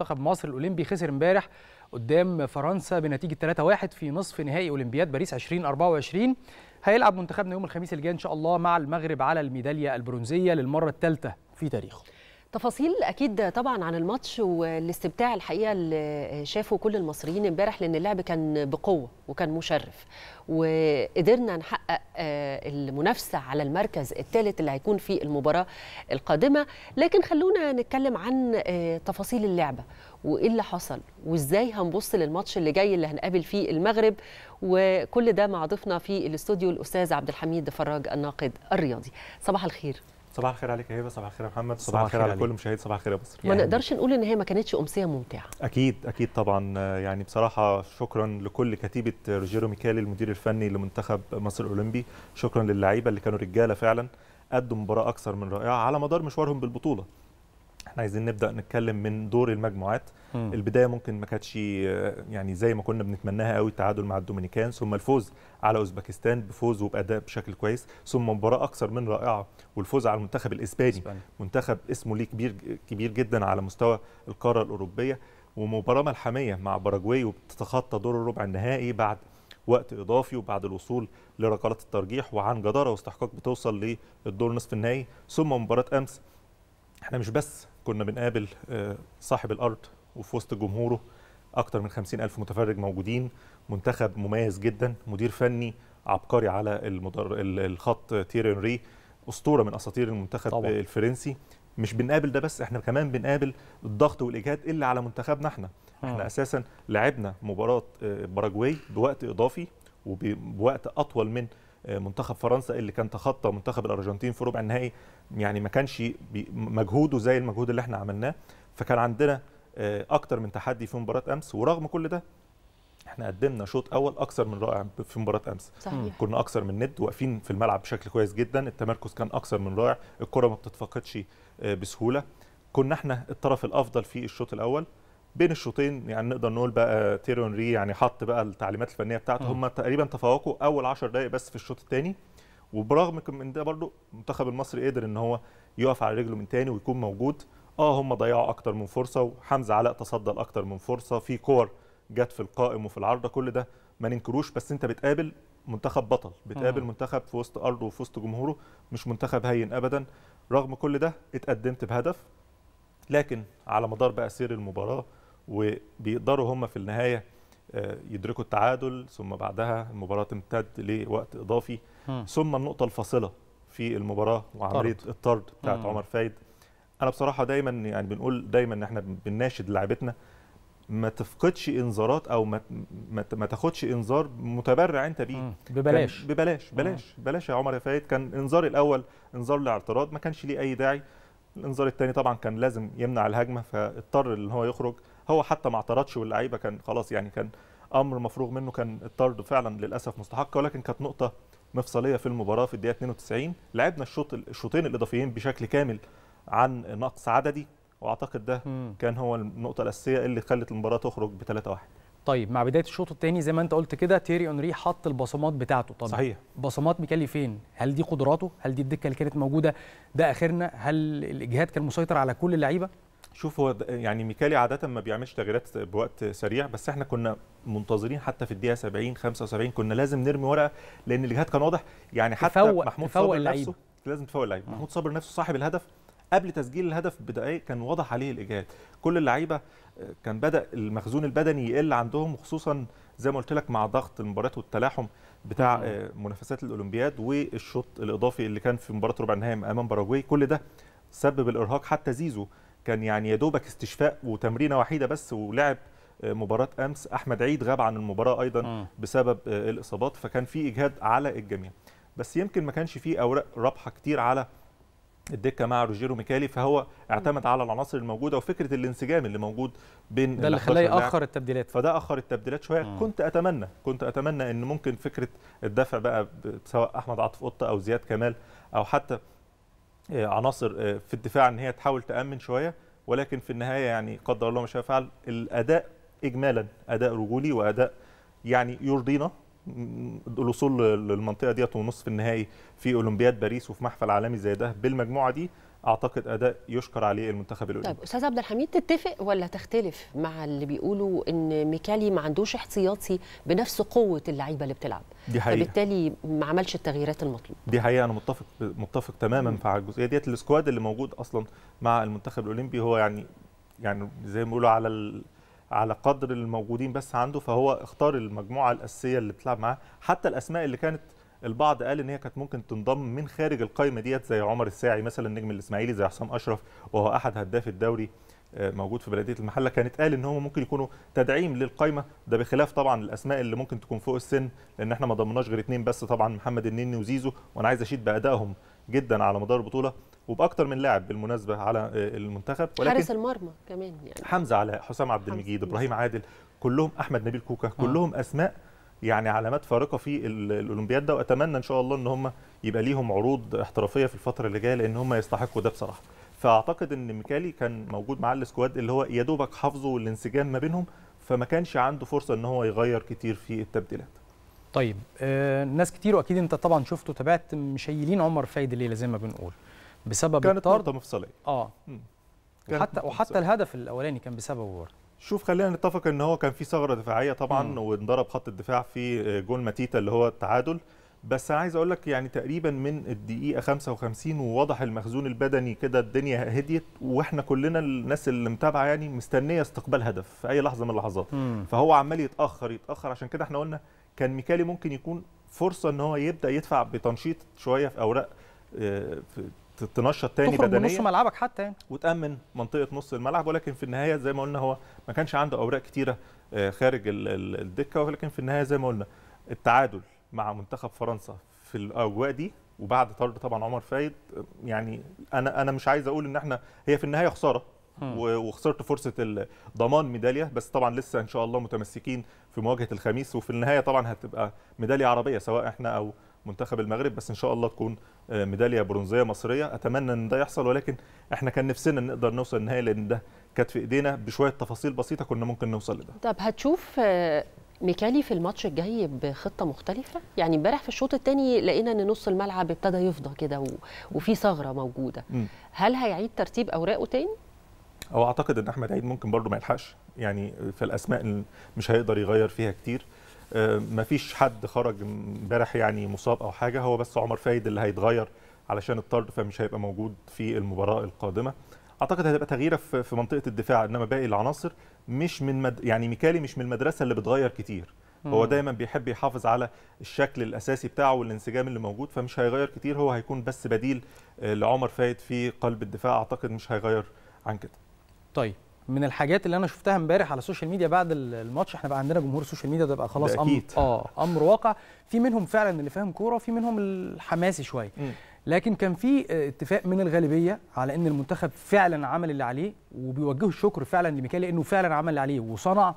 منتخب مصر الاولمبي خسر امبارح قدام فرنسا بنتيجه 3-1 في نصف نهائي اولمبياد باريس 2024 هيلعب منتخبنا يوم الخميس الجاي ان شاء الله مع المغرب على الميداليه البرونزيه للمره الثالثه في تاريخه تفاصيل اكيد طبعا عن الماتش والاستمتاع الحقيقه اللي شافه كل المصريين امبارح لان اللعب كان بقوه وكان مشرف وقدرنا نحقق آه، المنافسه على المركز الثالث اللي هيكون في المباراه القادمه لكن خلونا نتكلم عن آه، تفاصيل اللعبه وايه اللي حصل وازاي هنبص للماتش اللي جاي اللي هنقابل فيه المغرب وكل ده مع ضيفنا في الاستوديو الاستاذ عبد الحميد فراج الناقد الرياضي صباح الخير صباح الخير عليك يا هبه صباح الخير يا محمد صباح, صباح الخير على كل مشاهد صباح الخير يا مصر يعني ما نقدرش نقول ان هي ما كانتش امسيه ممتعه اكيد اكيد طبعا يعني بصراحه شكرا لكل كتيبه روجيرو ميكالي المدير الفني لمنتخب مصر الاولمبي شكرا للعيبه اللي كانوا رجاله فعلا قدموا مباراه اكثر من رائعه على مدار مشوارهم بالبطوله احنا عايزين نبدا نتكلم من دور المجموعات م. البدايه ممكن ما كانتش آه، يعني زي ما كنا بنتمناها قوي التعادل مع الدومينيكان ثم الفوز على اوزبكستان بفوز وباداء بشكل كويس ثم مباراه اكثر من رائعه والفوز على المنتخب الاسباني منتخب اسمه ليه كبير كبير جدا على مستوى القاره الاوروبيه ومباراه ملحميه مع باراجواي وبتتخطى دور الربع النهائي بعد وقت اضافي وبعد الوصول لركلات الترجيح وعن جداره واستحقاق بتوصل للدور نصف النهائي ثم مباراه امس احنا مش بس كنا بنقابل آه، صاحب الارض وفي وسط جمهوره اكتر من 50 الف متفرج موجودين منتخب مميز جدا مدير فني عبقري على المدر... الخط تيرين ري اسطوره من اساطير المنتخب طبعا. الفرنسي مش بنقابل ده بس احنا كمان بنقابل الضغط والاجهاد اللي على منتخبنا احنا آه. احنا اساسا لعبنا مباراه آه، باراجواي بوقت اضافي وبوقت اطول من منتخب فرنسا اللي كان تخطى منتخب الارجنتين في ربع النهائي يعني ما كانش مجهوده زي المجهود اللي احنا عملناه فكان عندنا آه، اكتر من تحدي في مباراه امس ورغم كل ده احنا قدمنا شوط اول اكثر من رائع في مباراه امس صحيح. كنا اكثر من ند واقفين في الملعب بشكل كويس جدا التمركز كان اكثر من رائع الكره ما بتتفقدش آه، بسهوله كنا احنا الطرف الافضل في الشوط الاول بين الشوطين يعني نقدر نقول بقى تيرون ري يعني حط بقى التعليمات الفنيه بتاعته اه. هم تقريبا تفوقوا اول 10 دقائق بس في الشوط الثاني وبرغم من ده برضو المنتخب المصري قدر ان هو يقف على رجله من ثاني ويكون موجود اه هم ضيعوا اكتر من فرصه وحمزه علاء تصدى لاكتر من فرصه في كور جت في القائم وفي العارضه كل ده ما ننكروش بس انت بتقابل منتخب بطل بتقابل مم. اه. منتخب في وسط ارضه وفي وسط جمهوره مش منتخب هين ابدا رغم كل ده اتقدمت بهدف لكن على مدار بقى سير المباراه وبيقدروا هم في النهايه آه، يدركوا التعادل ثم بعدها المباراه تمتد لوقت اضافي م. ثم النقطه الفاصله في المباراه وعمليه الطرد بتاعت عمر فايد انا بصراحه دايما يعني بنقول دايما ان احنا بنناشد لاعيبتنا ما تفقدش انذارات او ما ما تاخدش انذار متبرع انت بيه ببلاش ببلاش بلاش بلاش يا عمر يا فايد كان انذار الاول انذار لاعتراض ما كانش ليه اي داعي الانذار الثاني طبعا كان لازم يمنع الهجمه فاضطر ان هو يخرج هو حتى ما اعترضش واللعيبه كان خلاص يعني كان امر مفروغ منه كان الطرد فعلا للاسف مستحق ولكن كانت نقطه مفصليه في المباراه في الدقيقه 92 لعبنا الشوط الشوطين الاضافيين بشكل كامل عن نقص عددي واعتقد ده م. كان هو النقطه الاساسيه اللي خلت المباراه تخرج ب 3-1 طيب مع بدايه الشوط الثاني زي ما انت قلت كده تيري اونري حط البصمات بتاعته طب صحيح بصمات ميكالي فين هل دي قدراته هل دي الدكه اللي كانت موجوده ده اخرنا هل الاجهاد كان مسيطر على كل اللعيبه شوف هو يعني ميكالي عاده ما بيعملش تغييرات بوقت سريع بس احنا كنا منتظرين حتى في الدقيقه 70 75 كنا لازم نرمي ورقه لان الاجهاد كان واضح يعني حتى تفوق محمود تفوق صابر اللعيب. نفسه لازم تفوق اللعيب آه. محمود صابر نفسه صاحب الهدف قبل تسجيل الهدف بدقائق كان واضح عليه الاجهاد كل اللعيبه آه، كان بدا المخزون البدني يقل عندهم وخصوصا زي ما قلت لك مع ضغط المباريات والتلاحم بتاع آه. منافسات الاولمبياد والشوط الاضافي اللي كان في مباراه ربع النهائي امام باراجواي كل ده سبب الارهاق حتى زيزو كان يعني يا دوبك استشفاء وتمرينه وحيده بس ولعب آه، مباراه امس احمد عيد غاب عن المباراه ايضا م. آه. بسبب آه، الاصابات فكان في اجهاد على الجميع بس يمكن ما كانش فيه اوراق رابحه كتير على الدكه مع روجيرو ميكالي فهو اعتمد على العناصر الموجوده وفكره الانسجام اللي موجود بين ده اللي خلاه ياخر التبديلات فده اخر التبديلات شويه مم. كنت اتمنى كنت اتمنى ان ممكن فكره الدفع بقى سواء احمد عاطف قطه او زياد كمال او حتى آه، عناصر آه، في الدفاع ان هي تحاول تامن شويه ولكن في النهايه يعني قدر الله ما شاء فعل الاداء اجمالا اداء رجولي واداء يعني يرضينا الوصول للمنطقه ديت ونصف النهائي في اولمبياد باريس وفي محفل عالمي زي ده بالمجموعه دي اعتقد اداء يشكر عليه المنتخب الاولمبي طيب استاذ عبد الحميد تتفق ولا تختلف مع اللي بيقولوا ان ميكالي ما عندوش احتياطي بنفس قوه اللعيبه اللي بتلعب دي حقيقة. فبالتالي ما عملش التغييرات المطلوبه دي حقيقه انا متفق متفق تماما مع الجزئيه ديت السكواد اللي موجود اصلا مع المنتخب الاولمبي هو يعني يعني زي ما بيقولوا على ال... على قدر الموجودين بس عنده فهو اختار المجموعه الاساسيه اللي بتلعب معاه حتى الاسماء اللي كانت البعض قال ان هي كانت ممكن تنضم من خارج القائمه ديت زي عمر الساعي مثلا النجم الاسماعيلي زي حسام اشرف وهو احد هداف الدوري آه، موجود في بلديه المحله كانت قال ان هم ممكن يكونوا تدعيم للقائمه ده بخلاف طبعا الاسماء اللي ممكن تكون فوق السن لان احنا ما ضمناش غير اثنين بس طبعا محمد النني وزيزو وانا عايز اشيد بادائهم جدا على مدار البطوله وباكثر من لاعب بالمناسبه على آه، المنتخب ولكن حارس المرمى كمان يعني حمزه علاء حسام عبد المجيد ابراهيم عادل كلهم احمد نبيل كوكا آه. كلهم اسماء يعني علامات فارقه في الاولمبياد ده واتمنى ان شاء الله ان هم يبقى ليهم عروض احترافيه في الفتره اللي جايه لان هم يستحقوا ده بصراحه فاعتقد ان ميكالي كان موجود مع السكواد اللي هو يا دوبك حافظه والانسجام ما بينهم فما كانش عنده فرصه ان هو يغير كتير في التبديلات طيب آه ناس كتير واكيد انت طبعا شفته تابعت مشيلين عمر فايد الليله زي ما بنقول بسبب كانت الطرد مفصليه اه وحتى وحتى الهدف الاولاني كان بسببه برضه شوف خلينا نتفق ان هو كان في ثغره دفاعيه طبعا وانضرب خط الدفاع في آه، جون ماتيتا اللي هو التعادل بس عايز اقول لك يعني تقريبا من الدقيقه 55 وواضح المخزون البدني كده الدنيا هديت واحنا كلنا الناس اللي متابعه يعني مستنيه استقبال هدف في اي لحظه من اللحظات فهو عمال يتاخر يتاخر عشان كده احنا قلنا كان ميكالي ممكن يكون فرصه ان هو يبدا يدفع بتنشيط شويه في اوراق آه، في تنشط تاني بدنيا من نص ملعبك حتى يعني وتامن منطقه نص الملعب ولكن في النهايه زي ما قلنا هو ما كانش عنده اوراق كتيره آه، خارج الدكه ولكن في النهايه زي ما قلنا التعادل مع منتخب فرنسا في الاجواء دي وبعد طرد طبعا عمر فايد يعني انا انا مش عايز اقول ان احنا هي في النهايه خساره وخسرت فرصه ضمان ميداليه بس طبعا لسه ان شاء الله متمسكين في مواجهه الخميس وفي النهايه طبعا هتبقى ميداليه عربيه سواء احنا او منتخب المغرب بس ان شاء الله تكون آه، ميداليه برونزيه مصريه اتمنى ان ده يحصل ولكن احنا كان نفسنا نقدر نوصل النهائي لان ده كانت في ايدينا بشويه تفاصيل بسيطه كنا ممكن نوصل لده طب هتشوف آه، ميكالي في الماتش الجاي بخطه مختلفه يعني امبارح في الشوط الثاني لقينا ان نص الملعب ابتدى يفضى كده وفي ثغره موجوده م. هل هيعيد ترتيب اوراقه تاني او اعتقد ان احمد عيد ممكن برضه ما يلحقش يعني في الاسماء مش هيقدر يغير فيها كتير آه، ما فيش حد خرج امبارح يعني مصاب او حاجه هو بس عمر فايد اللي هيتغير علشان الطرد فمش هيبقى موجود في المباراه القادمه اعتقد هتبقى تغييره في منطقه الدفاع انما باقي العناصر مش من مد... يعني ميكالي مش من المدرسه اللي بتغير كتير هو دايما بيحب يحافظ على الشكل الاساسي بتاعه والانسجام اللي موجود فمش هيغير كتير هو هيكون بس بديل آه، لعمر فايد في قلب الدفاع اعتقد مش هيغير عن كده طيب من الحاجات اللي انا شفتها امبارح على السوشيال ميديا بعد الماتش احنا بقى عندنا جمهور السوشيال ميديا ده بقى خلاص ده امر اه امر واقع في منهم فعلا اللي فاهم كوره وفي منهم الحماسي شويه لكن كان في آه، اتفاق من الغالبيه على ان المنتخب فعلا عمل اللي عليه وبيوجهوا الشكر فعلا لميكالي لانه فعلا عمل اللي عليه وصنع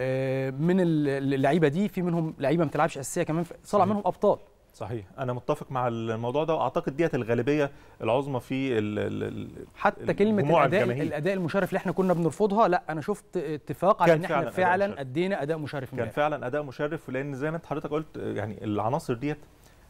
آه، من اللعيبه دي في منهم لعيبه ما بتلعبش اساسيه كمان صنع منهم ابطال صحيح انا متفق مع الموضوع ده واعتقد ديت الغالبيه العظمى في ال ال حتى كلمه الاداء الجماهير. الاداء المشرف اللي احنا كنا بنرفضها لا انا شفت اتفاق على ان احنا فعلا, فعلا أداء ادينا اداء مشرف كان فعلا اداء مشرف لان زي ما انت حضرتك قلت يعني العناصر ديت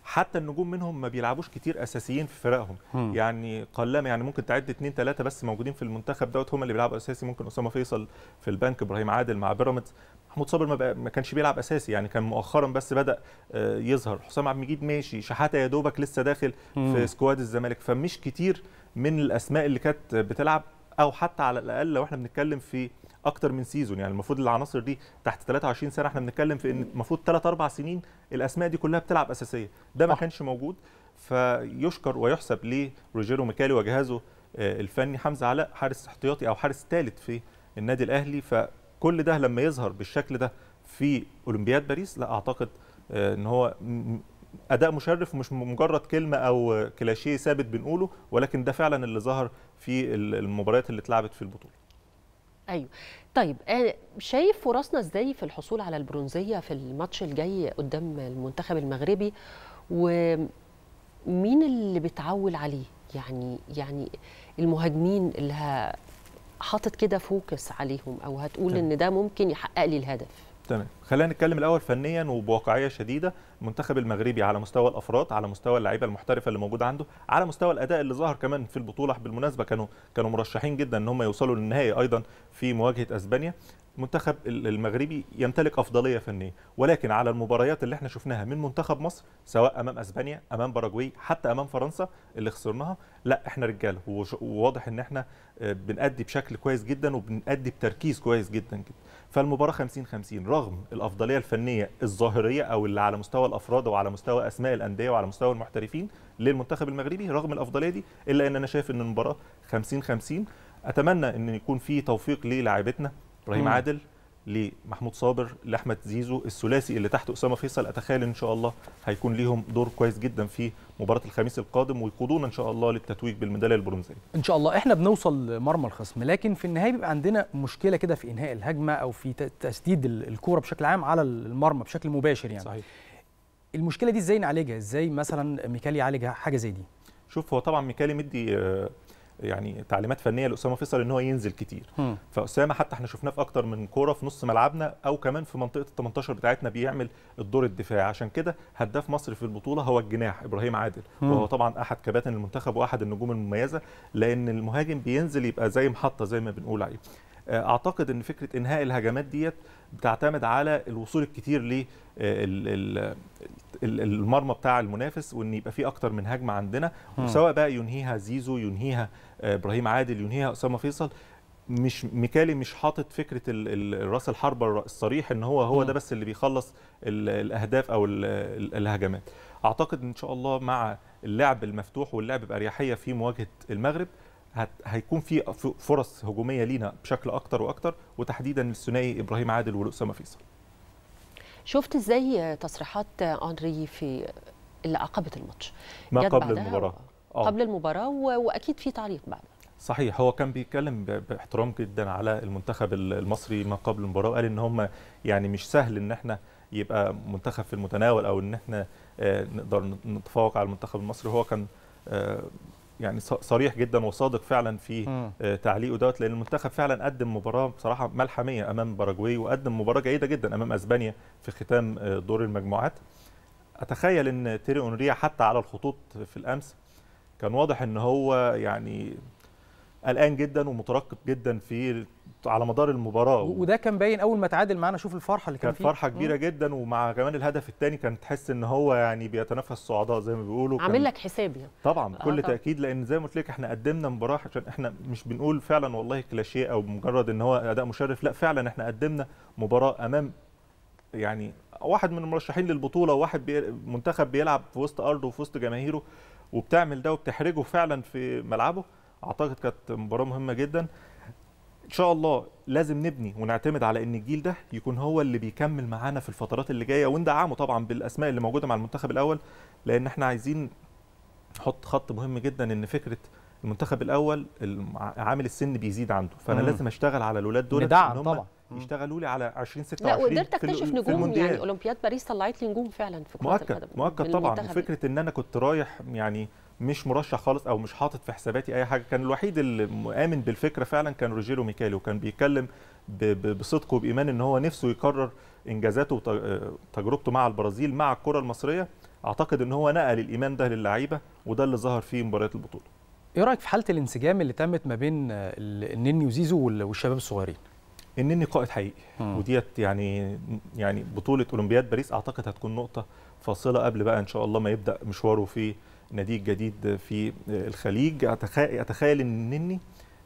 حتى النجوم منهم ما بيلعبوش كتير اساسيين في فرقهم م. يعني قلما يعني ممكن تعد اثنين ثلاثه بس موجودين في المنتخب دوت هم اللي بيلعبوا اساسي ممكن اسامه فيصل في البنك ابراهيم عادل مع بيراميدز محمود صابر ما, ما كانش بيلعب اساسي يعني كان مؤخرا بس بدا آه، يظهر حسام عبد المجيد ماشي شحاته يا دوبك لسه داخل م. في سكواد الزمالك فمش كتير من الاسماء اللي كانت بتلعب او حتى على الاقل لو احنا بنتكلم في اكتر من سيزون يعني المفروض العناصر دي تحت 23 سنه احنا بنتكلم في ان المفروض 3 4 سنين الاسماء دي كلها بتلعب اساسيه ده ما كانش موجود فيشكر ويحسب ليه روجيرو ميكالي وجهازه آه، الفني حمزه علاء حارس احتياطي او حارس ثالث في النادي الاهلي فكل ده لما يظهر بالشكل ده في اولمبياد باريس لا اعتقد آه، ان هو اداء مشرف مش مجرد كلمه او كلاشيه ثابت بنقوله ولكن ده فعلا اللي ظهر في المباريات اللي اتلعبت في البطوله ايوه طيب آه، شايف فرصنا ازاي في الحصول على البرونزيه في الماتش الجاي قدام المنتخب المغربي ومين اللي بتعول عليه يعني يعني المهاجمين اللي حاطط كده فوكس عليهم او هتقول ان ده ممكن يحقق لي الهدف تمام خلينا نتكلم الاول فنيا وبواقعيه شديده المنتخب المغربي على مستوى الافراد على مستوى اللعيبه المحترفه اللي موجوده عنده على مستوى الاداء اللي ظهر كمان في البطوله بالمناسبه كانوا كانوا مرشحين جدا ان هم يوصلوا للنهائي ايضا في مواجهه اسبانيا منتخب المغربي يمتلك افضليه فنيه ولكن على المباريات اللي احنا شفناها من منتخب مصر سواء امام اسبانيا امام باراجواي حتى امام فرنسا اللي خسرناها لا احنا رجاله وواضح ان احنا آه، بنأدي بشكل كويس جدا وبنأدي بتركيز كويس جدا جدا فالمباراه 50 50 رغم الافضليه الفنيه الظاهريه او اللي على مستوى الافراد وعلى مستوى اسماء الانديه وعلى مستوى المحترفين للمنتخب المغربي رغم الافضليه دي الا ان انا شايف ان المباراه 50 50 اتمنى ان يكون في توفيق للاعبتنا ابراهيم مم. عادل لمحمود صابر لاحمد زيزو الثلاثي اللي تحت اسامه فيصل اتخيل ان شاء الله هيكون ليهم دور كويس جدا في مباراه الخميس القادم ويقودونا ان شاء الله للتتويج بالميداليه البرونزيه. ان شاء الله احنا بنوصل مرمى الخصم لكن في النهايه بيبقى عندنا مشكله كده في انهاء الهجمه او في تسديد الكوره بشكل عام على المرمى بشكل مباشر يعني. صحيح. المشكله دي ازاي نعالجها؟ ازاي مثلا ميكالي يعالجها حاجه زي دي؟ شوف هو طبعا ميكالي مدي آه، يعني تعليمات فنيه لاسامه فيصل ان هو ينزل كتير فاسامه حتى احنا شفناه في اكتر من كوره في نص ملعبنا او كمان في منطقه ال 18 بتاعتنا بيعمل الدور الدفاعي عشان كده هداف مصر في البطوله هو الجناح ابراهيم عادل مم. وهو طبعا احد كباتن المنتخب واحد النجوم المميزه لان المهاجم بينزل يبقى زي محطه زي ما بنقول عليه آه، اعتقد ان فكره انهاء الهجمات ديت بتعتمد على الوصول الكتير المرمى بتاع المنافس وان يبقى في اكتر من هجمه عندنا وسواء بقى ينهيها زيزو ينهيها آه، ابراهيم عادل ينهيها اسامه فيصل مش ميكالي مش حاطط فكره راس الحربه الصريح ان هو هو ده بس اللي بيخلص الاهداف او الهجمات اعتقد ان شاء الله مع اللعب المفتوح واللعب باريحيه في مواجهه المغرب هيكون في فرص هجوميه لينا بشكل اكتر واكتر وتحديدا الثنائي ابراهيم عادل واسامه فيصل شفت ازاي تصريحات أنري في اللي عقبت الماتش ما قبل المباراة أوه. قبل آه. المباراة وأكيد في تعليق بعد صحيح هو كان بيتكلم باحترام جدا على المنتخب المصري ما قبل المباراه وقال ان هم يعني مش سهل ان احنا يبقى منتخب في المتناول او ان احنا آه، نقدر نتفوق على المنتخب المصري هو كان آه، يعني صريح جدا وصادق فعلا في آه، تعليقه دوت لان المنتخب فعلا قدم مباراه بصراحه ملحميه امام باراجواي وقدم مباراه جيده جدا امام اسبانيا في ختام آه، دور المجموعات اتخيل ان تيري اونريا حتى على الخطوط في الامس كان واضح ان هو يعني قلقان جدا ومترقب جدا في على مدار المباراه وده كان باين اول ما تعادل معانا شوف الفرحه اللي كان فيه كانت فرحه كبيره مم. آه. جدا ومع كمان الهدف الثاني كان تحس ان هو يعني بيتنافس صعداء زي ما بيقولوا عامل لك حساب يعني طبعا آه، بكل آه طبعا. تاكيد لان زي ما قلت لك احنا قدمنا مباراه عشان احنا مش بنقول فعلا والله كلاشيه او مجرد ان هو اداء مشرف لا فعلا احنا قدمنا مباراه امام يعني واحد من المرشحين للبطوله وواحد بي منتخب بيلعب في وسط ارضه وفي وسط جماهيره وبتعمل ده وبتحرجه فعلا في ملعبه اعتقد كانت مباراه مهمه جدا ان شاء الله لازم نبني ونعتمد على ان الجيل ده يكون هو اللي بيكمل معانا في الفترات اللي جايه وندعمه طبعا بالاسماء اللي موجوده مع المنتخب الاول لان احنا عايزين نحط خط مهم جدا ان فكره المنتخب الاول عامل السن بيزيد عنده فانا مم. لازم اشتغل على الاولاد دول ندعم طبعا يشتغلوا لي على 20 26 لا وقدرت اكتشف نجوم يعني اولمبياد باريس طلعت لي نجوم فعلا في كره مؤكد القدم مؤكد طبعا وفكره ان انا كنت رايح يعني مش مرشح خالص او مش حاطط في حساباتي اي حاجه كان الوحيد اللي مؤمن بالفكره فعلا كان روجيرو ميكالي وكان بيتكلم بصدق وبايمان ان هو نفسه يكرر انجازاته وتجربته مع البرازيل مع الكره المصريه اعتقد ان هو نقل الايمان ده للعيبه وده اللي ظهر فيه مباريات البطوله ايه رايك في حاله الانسجام اللي تمت ما بين النني وزيزو والشباب الصغيرين النني قائد حقيقي وديت يعني يعني بطوله اولمبياد باريس اعتقد هتكون نقطه فاصله قبل بقى ان شاء الله ما يبدا مشواره في ناديج جديد في الخليج اتخيل ان النني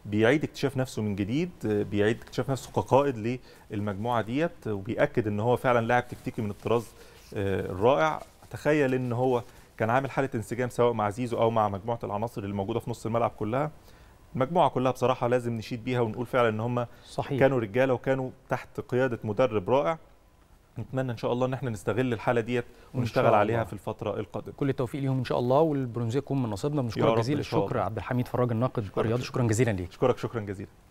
بيعيد اكتشاف نفسه من جديد بيعيد اكتشاف نفسه كقائد للمجموعه ديت وبياكد ان هو فعلا لاعب تكتيكي من الطراز آه، الرائع اتخيل ان هو كان عامل حاله انسجام سواء مع زيزو او مع مجموعه العناصر اللي موجوده في نص الملعب كلها المجموعه كلها بصراحه لازم نشيد بيها ونقول فعلا ان هم صحيح. كانوا رجاله وكانوا تحت قياده مدرب رائع نتمنى ان شاء الله ان احنا نستغل الحاله ديت ونشتغل عليها في الفتره القادمه كل التوفيق ليهم ان شاء الله والبرونزيه تكون من نصيبنا بنشكرك جزيل الشكر عبد الحميد فراج الناقد الرياضي شكرا جزيلا ليك شكرك شكرا جزيلا